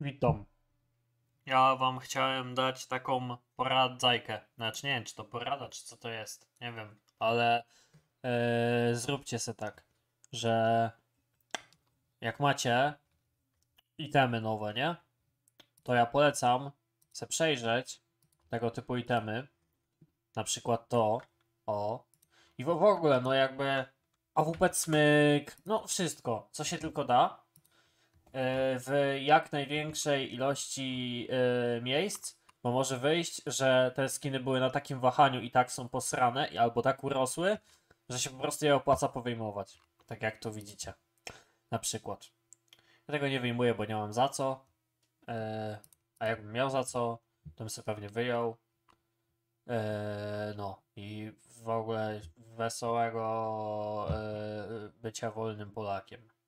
Witam. Ja wam chciałem dać taką poradzajkę. Znaczy nie wiem, czy to porada, czy co to jest. Nie wiem, ale yy, zróbcie sobie tak, że jak macie itemy nowe, nie? To ja polecam se przejrzeć tego typu itemy. Na przykład to, o. I w, w ogóle, no jakby AWP smyk, no wszystko, co się tylko da E, w jak największej ilości e, miejsc, bo może wyjść, że te skiny były na takim wahaniu i tak są posrane, albo tak urosły, że się po prostu je opłaca powyjmować. Tak jak to widzicie. Na przykład. Ja tego nie wyjmuję, bo nie mam za co. E, a jakbym miał za co, to bym sobie pewnie wyjął. No i w ogóle wesołego bycia wolnym Polakiem.